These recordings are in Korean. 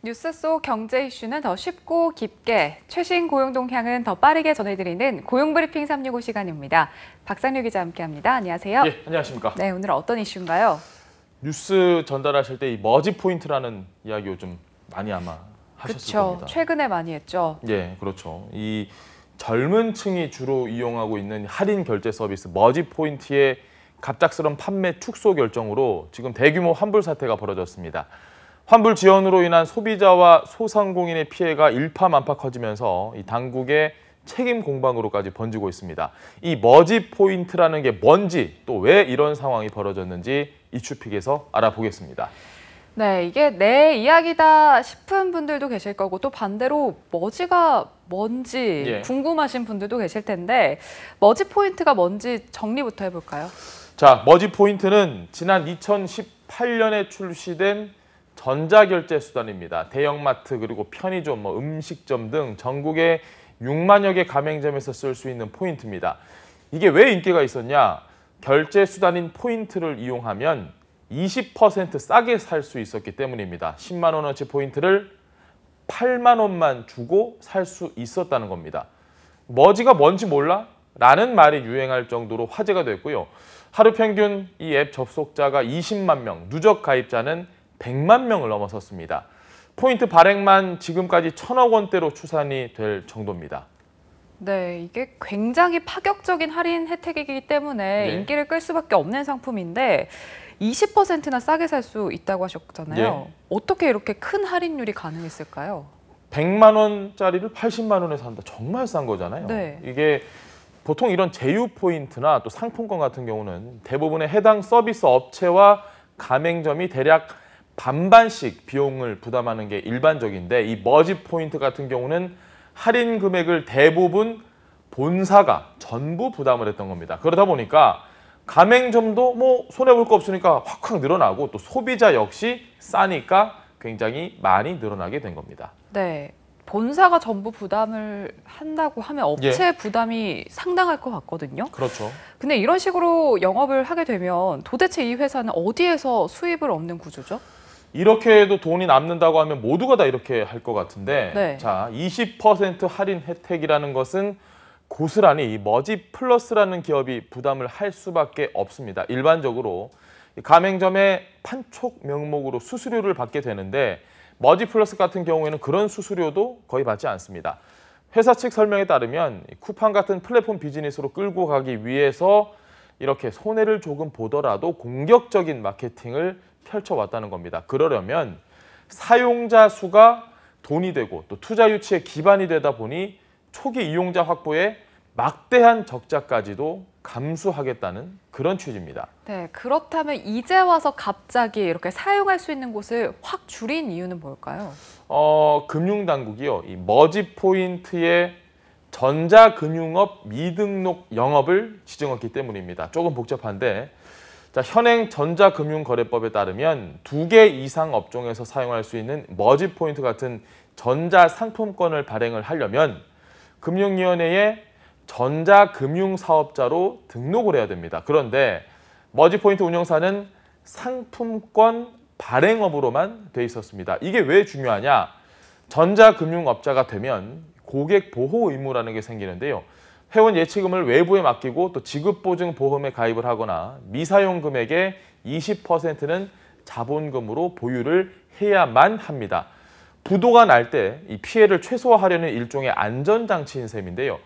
뉴스 속 경제 이슈는 더 쉽고 깊게, 최신 고용 동향은 더 빠르게 전해드리는 고용 브리핑 365 시간입니다. 박상류 기자 함께합니다. 안녕하세요. 예, 안녕하십니까. 네, 오늘 어떤 이슈인가요? 뉴스 전달하실 때 이 머지 포인트라는 이야기 요즘 많이 아마 하셨을 그쵸, 겁니다. 최근에 많이 했죠. 예, 그렇죠. 이 젊은 층이 주로 이용하고 있는 할인 결제 서비스 머지 포인트의 갑작스런 판매 축소 결정으로 지금 대규모 환불 사태가 벌어졌습니다. 환불 지연으로 인한 소비자와 소상공인의 피해가 일파만파 커지면서 이 당국의 책임 공방으로까지 번지고 있습니다. 이 머지 포인트라는 게 뭔지 또 왜 이런 상황이 벌어졌는지 이추픽에서 알아보겠습니다. 네, 이게 내 이야기다 싶은 분들도 계실 거고 또 반대로 머지가 뭔지 예. 궁금하신 분들도 계실 텐데 머지 포인트가 뭔지 정리부터 해볼까요? 자, 머지 포인트는 지난 2018년에 출시된 전자결제 수단입니다. 대형마트 그리고 편의점, 뭐 음식점 등 전국의 6만여 개 가맹점에서 쓸 수 있는 포인트입니다. 이게 왜 인기가 있었냐? 결제 수단인 포인트를 이용하면 20% 싸게 살 수 있었기 때문입니다. 10만 원어치 포인트를 8만 원만 주고 살 수 있었다는 겁니다. 뭐지가 뭔지 몰라? 라는 말이 유행할 정도로 화제가 됐고요. 하루 평균 이 앱 접속자가 20만 명, 누적 가입자는 100만 명을 넘어섰습니다. 포인트 발행만 지금까지 천억 원대로 추산이 될 정도입니다. 네, 이게 굉장히 파격적인 할인 혜택이기 때문에 네. 인기를 끌 수밖에 없는 상품인데 20%나 싸게 살 수 있다고 하셨잖아요. 네. 어떻게 이렇게 큰 할인율이 가능했을까요? 100만 원짜리를 80만 원에 산다. 정말 싼 거잖아요. 네. 이게 보통 이런 제휴 포인트나 또 상품권 같은 경우는 대부분의 해당 서비스 업체와 가맹점이 대략 반반씩 비용을 부담하는 게 일반적인데 이 머지 포인트 같은 경우는 할인 금액을 대부분 본사가 전부 부담을 했던 겁니다. 그러다 보니까 가맹점도 뭐 손해볼 거 없으니까 확확 늘어나고 또 소비자 역시 싸니까 굉장히 많이 늘어나게 된 겁니다. 네. 본사가 전부 부담을 한다고 하면 업체 예. 부담이 상당할 것 같거든요. 그렇죠. 근데 이런 식으로 영업을 하게 되면 도대체 이 회사는 어디에서 수입을 얻는 구조죠? 이렇게 해도 돈이 남는다고 하면 모두가 다 이렇게 할 것 같은데 네. 자, 20% 할인 혜택이라는 것은 고스란히 머지 플러스라는 기업이 부담을 할 수밖에 없습니다. 일반적으로 가맹점의 판촉 명목으로 수수료를 받게 되는데 머지 플러스 같은 경우에는 그런 수수료도 거의 받지 않습니다. 회사 측 설명에 따르면 쿠팡 같은 플랫폼 비즈니스로 끌고 가기 위해서 이렇게 손해를 조금 보더라도 공격적인 마케팅을 펼쳐왔다는 겁니다. 그러려면 사용자 수가 돈이 되고 또 투자 유치의 기반이 되다 보니 초기 이용자 확보에 막대한 적자까지도 감수하겠다는 그런 취지입니다. 네, 그렇다면 이제 와서 갑자기 이렇게 사용할 수 있는 곳을 확 줄인 이유는 뭘까요? 어, 금융당국이요. 이 머지 포인트의 전자금융업 미등록 영업을 지정했기 때문입니다. 조금 복잡한데 자, 현행 전자금융거래법에 따르면 두 개 이상 업종에서 사용할 수 있는 머지 포인트 같은 전자상품권을 발행을 하려면 금융위원회에 전자금융사업자로 등록을 해야 됩니다. 그런데 머지 포인트 운영사는 상품권 발행업으로만 돼 있었습니다. 이게 왜 중요하냐? 전자금융업자가 되면 고객 보호 의무라는 게 생기는데요. 회원 예치금을 외부에 맡기고 또 지급보증 보험에 가입을 하거나 미사용 금액의 20%는 자본금으로 보유를 해야만 합니다. 부도가 날 때 이 피해를 최소화하려는 일종의 안전장치인 셈인데요.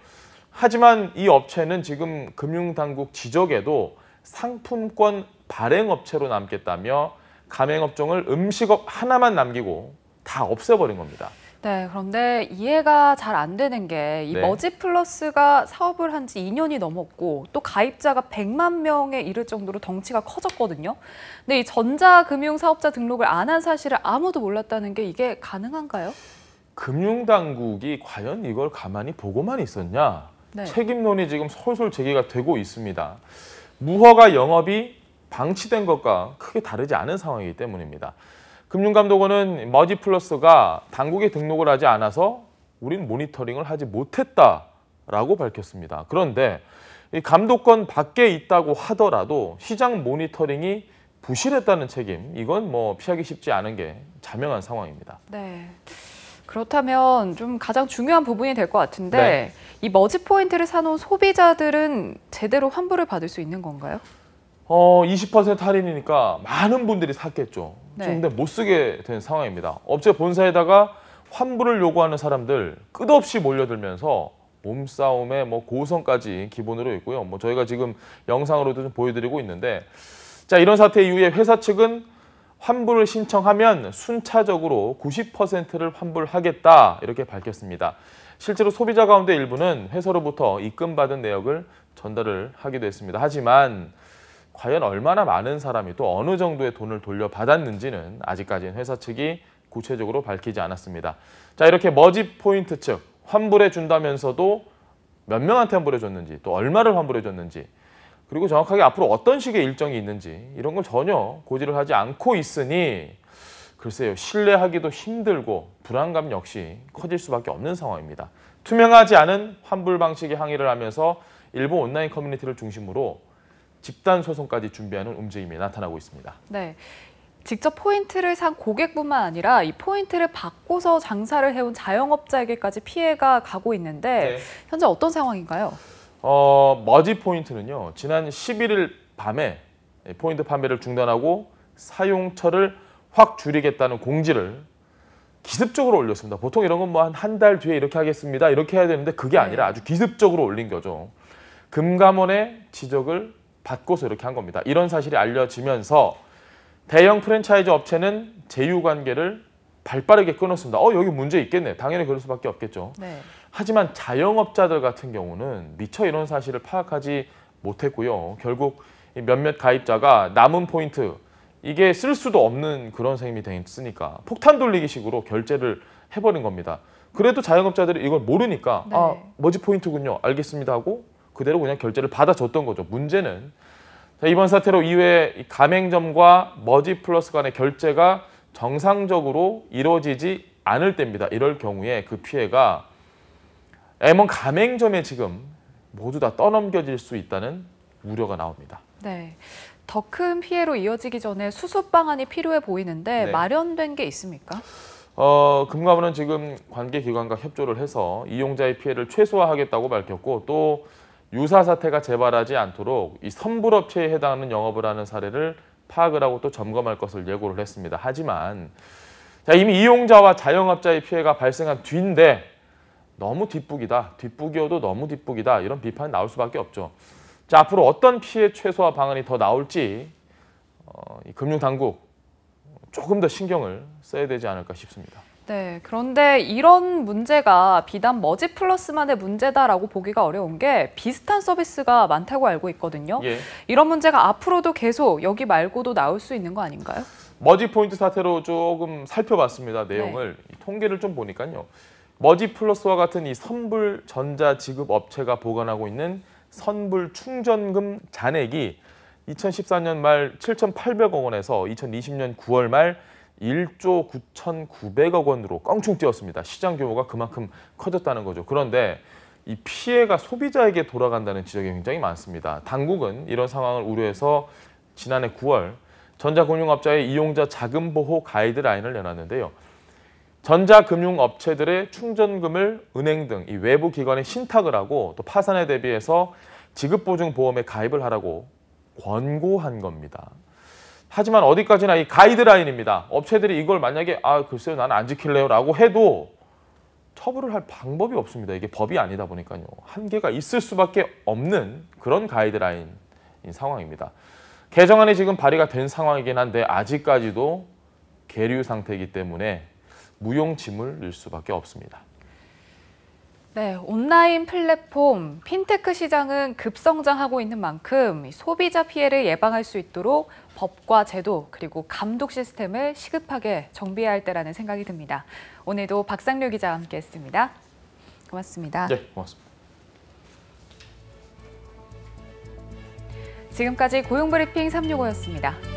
하지만 이 업체는 지금 금융당국 지적에도 상품권 발행업체로 남겠다며 가맹업종을 음식업 하나만 남기고 다 없애버린 겁니다. 네, 그런데 이해가 잘 안 되는 게이 네. 머지플러스가 사업을 한 지 2년이 넘었고 또 가입자가 100만 명에 이를 정도로 덩치가 커졌거든요. 근데 이 전자금융사업자 등록을 안 한 사실을 아무도 몰랐다는 게 이게 가능한가요? 금융당국이 과연 이걸 가만히 보고만 있었냐? 네. 책임론이 지금 솔솔 제기가 되고 있습니다. 무허가 영업이 방치된 것과 크게 다르지 않은 상황이기 때문입니다. 금융감독원은 머지 플러스가 당국에 등록을 하지 않아서 우린 모니터링을 하지 못했다라고 밝혔습니다. 그런데 감독권 밖에 있다고 하더라도 시장 모니터링이 부실했다는 책임, 이건 뭐 피하기 쉽지 않은 게 자명한 상황입니다. 네. 그렇다면 좀 가장 중요한 부분이 될 것 같은데 네. 이 머지 포인트를 사놓은 소비자들은 제대로 환불을 받을 수 있는 건가요? 어, 20% 할인이니까 많은 분들이 샀겠죠. 네. 지금 근데 못 쓰게 된 상황입니다. 업체 본사에다가 환불을 요구하는 사람들 끝없이 몰려들면서 몸싸움에 뭐 고성까지 기본으로 있고요. 뭐 저희가 지금 영상으로도 좀 보여드리고 있는데 자 이런 사태 이후에 회사 측은 환불을 신청하면 순차적으로 90%를 환불하겠다 이렇게 밝혔습니다. 실제로 소비자 가운데 일부는 회사로부터 입금받은 내역을 전달을 하기도 했습니다. 하지만 과연 얼마나 많은 사람이 또 어느 정도의 돈을 돌려받았는지는 아직까지는 회사 측이 구체적으로 밝히지 않았습니다. 자 이렇게 머지 포인트 측 환불해 준다면서도 몇 명한테 환불해 줬는지 또 얼마를 환불해 줬는지 그리고 정확하게 앞으로 어떤 식의 일정이 있는지 이런 걸 전혀 고지를 하지 않고 있으니 글쎄요 신뢰하기도 힘들고 불안감 역시 커질 수밖에 없는 상황입니다. 투명하지 않은 환불 방식의 항의를 하면서 일본 온라인 커뮤니티를 중심으로 집단 소송까지 준비하는 움직임이 나타나고 있습니다. 네. 직접 포인트를 산 고객뿐만 아니라 이 포인트를 받고서 장사를 해온 자영업자에게까지 피해가 가고 있는데 네. 현재 어떤 상황인가요? 어, 머지 포인트는요. 지난 11일 밤에 포인트 판매를 중단하고 사용처를 확 줄이겠다는 공지를 기습적으로 올렸습니다. 보통 이런 건 뭐한한달 뒤에 이렇게 하겠습니다. 이렇게 해야 되는데 그게 네. 아니라 아주 기습적으로 올린 거죠. 금감원의 지적을 받고서 이렇게 한 겁니다. 이런 사실이 알려지면서 대형 프랜차이즈 업체는 제휴 관계를 발빠르게 끊었습니다. 어 여기 문제 있겠네. 당연히 그럴 수밖에 없겠죠. 네. 하지만 자영업자들 같은 경우는 미처 이런 사실을 파악하지 못했고요. 결국 몇몇 가입자가 남은 포인트 이게 쓸 수도 없는 그런 셈이 됐으니까 폭탄 돌리기식으로 결제를 해버린 겁니다. 그래도 자영업자들이 이걸 모르니까 네. 아 뭐지 포인트군요. 알겠습니다 하고 그대로 그냥 결제를 받아줬던 거죠. 문제는 자, 이번 사태로 이외에 가맹점과 머지 플러스 간의 결제가 정상적으로 이루어지지 않을 때입니다. 이럴 경우에 그 피해가 M1 가맹점에 지금 모두 다 떠넘겨질 수 있다는 우려가 나옵니다. 네. 더 큰 피해로 이어지기 전에 수습 방안이 필요해 보이는데 네. 마련된 게 있습니까? 어, 금감원은 지금 관계기관과 협조를 해서 이용자의 피해를 최소화하겠다고 밝혔고 또 유사 사태가 재발하지 않도록 이 선불업체에 해당하는 영업을 하는 사례를 파악을 하고 또 점검할 것을 예고를 했습니다. 하지만 자, 이미 이용자와 자영업자의 피해가 발생한 뒤인데 너무 뒷북이다. 뒷북이어도 너무 뒷북이다. 이런 비판이 나올 수밖에 없죠. 자, 앞으로 어떤 피해 최소화 방안이 더 나올지 어, 이 금융당국 조금 더 신경을 써야 되지 않을까 싶습니다. 네, 그런데 이런 문제가 비단 머지 플러스만의 문제다라고 보기가 어려운 게 비슷한 서비스가 많다고 알고 있거든요. 예. 이런 문제가 앞으로도 계속 여기 말고도 나올 수 있는 거 아닌가요? 머지 포인트 사태로 조금 살펴봤습니다. 네. 내용을 네. 통계를 좀 보니까요. 머지 플러스와 같은 이 선불 전자 지급 업체가 보관하고 있는 선불 충전금 잔액이 2014년 말 7,800억 원에서 2020년 9월 말 1조 9,900억 원으로 껑충 뛰었습니다. 시장 규모가 그만큼 커졌다는 거죠. 그런데 이 피해가 소비자에게 돌아간다는 지적이 굉장히 많습니다. 당국은 이런 상황을 우려해서 지난해 9월 전자금융업자의 이용자 자금보호 가이드라인을 내놨는데요. 전자금융업체들의 충전금을 은행 등 이 외부 기관에 신탁을 하고 또 파산에 대비해서 지급보증보험에 가입을 하라고 권고한 겁니다. 하지만 어디까지나 이 가이드라인입니다. 업체들이 이걸 만약에 아 글쎄요 나는 안 지킬래요 라고 해도 처벌을 할 방법이 없습니다. 이게 법이 아니다 보니까요. 한계가 있을 수밖에 없는 그런 가이드라인인 상황입니다. 개정안이 지금 발의가 된 상황이긴 한데 아직까지도 계류 상태이기 때문에 무용지물일 수밖에 없습니다. 네, 온라인 플랫폼, 핀테크 시장은 급성장하고 있는 만큼 소비자 피해를 예방할 수 있도록 법과 제도 그리고 감독 시스템을 시급하게 정비해야 할 때라는 생각이 듭니다. 오늘도 박상료 기자와 함께했습니다. 고맙습니다. 네, 고맙습니다. 지금까지 고용브리핑 365였습니다.